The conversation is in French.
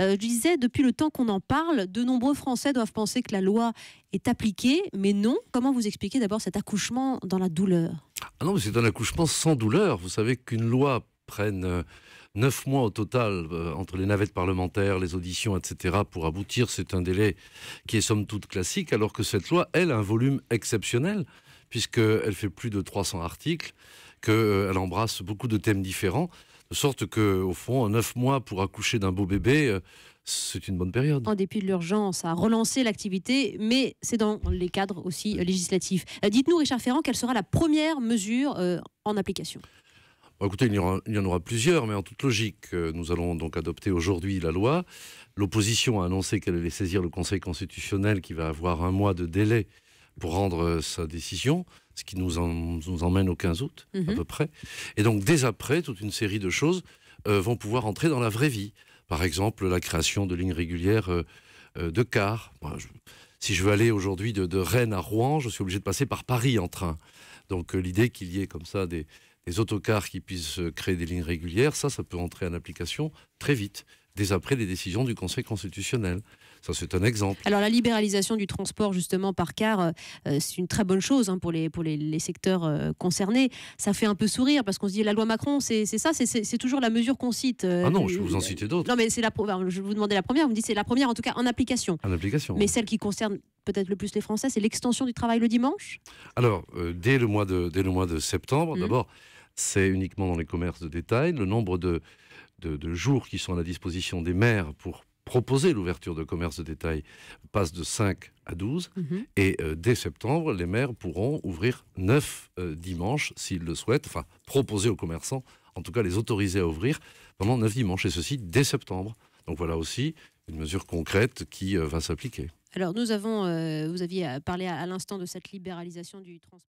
Euh, je disais, depuis le temps qu'on en parle, de nombreux Français doivent penser que la loi est appliquée, mais non. Comment vous expliquez d'abord cet accouchement dans la douleur ah non, c'est un accouchement sans douleur. Vous savez qu'une loi prenne euh, neuf mois au total euh, entre les navettes parlementaires, les auditions, etc. pour aboutir. C'est un délai qui est somme toute classique, alors que cette loi, elle, a un volume exceptionnel, puisqu'elle fait plus de 300 articles, qu'elle embrasse beaucoup de thèmes différents. De sorte que, au fond, neuf mois pour accoucher d'un beau bébé, euh, c'est une bonne période. En dépit de l'urgence à relancer l'activité, mais c'est dans les cadres aussi euh, législatifs. Euh, dites-nous, Richard Ferrand, quelle sera la première mesure en application Écoutez, il y, en aura plusieurs, mais en toute logique, nous allons donc adopter aujourd'hui la loi. L'opposition a annoncé qu'elle allait saisir le Conseil constitutionnel qui va avoir un mois de délai pour rendre euh, sa décision, ce qui nous, nous emmène au 15 août, à mhm. peu près. Et donc, dès après, toute une série de choses euh, vont pouvoir entrer dans la vraie vie. Par exemple, la création de lignes régulières euh, de cars. si je veux aller aujourd'hui de, Rennes à Rouen, je suis obligé de passer par Paris en train. Donc, l'idée qu'il y ait comme ça des, des autocars qui puissent créer des lignes régulières, ça, ça peut entrer en application très vite après les décisions du Conseil constitutionnel. Ça, c'est un exemple. Alors, la libéralisation du transport, justement, par car, euh, euh, c'est une très bonne chose hein, pour, les, pour les, secteurs euh, concernés. Ça fait un peu sourire parce qu'on se dit la loi Macron, c'est ça, c'est toujours la mesure qu'on cite. ah non, je vous en citer d'autres. Non, mais c'est la, je vous demandais la première, vous me dites c'est la première, en tout cas en application. En application. Mais celle qui concerne peut-être le plus les Français, c'est l'extension du travail le dimanche Alors, dès, le mois de, dès le mois de septembre, mmh. d'abord, c'est uniquement dans les commerces de détail, le nombre de de, jours qui sont à la disposition des maires pour proposer l'ouverture de commerce de détail passe de 5 à 12. Mhm. Et euh, dès septembre, les maires pourront ouvrir 9 euh, dimanches s'ils le souhaitent, enfin proposer aux commerçants, en tout cas les autoriser à ouvrir pendant 9 dimanches, et ceci dès septembre. Donc voilà aussi une mesure concrète qui euh, va s'appliquer. Alors nous avons, vous aviez parlé à l'instant de cette libéralisation du transport.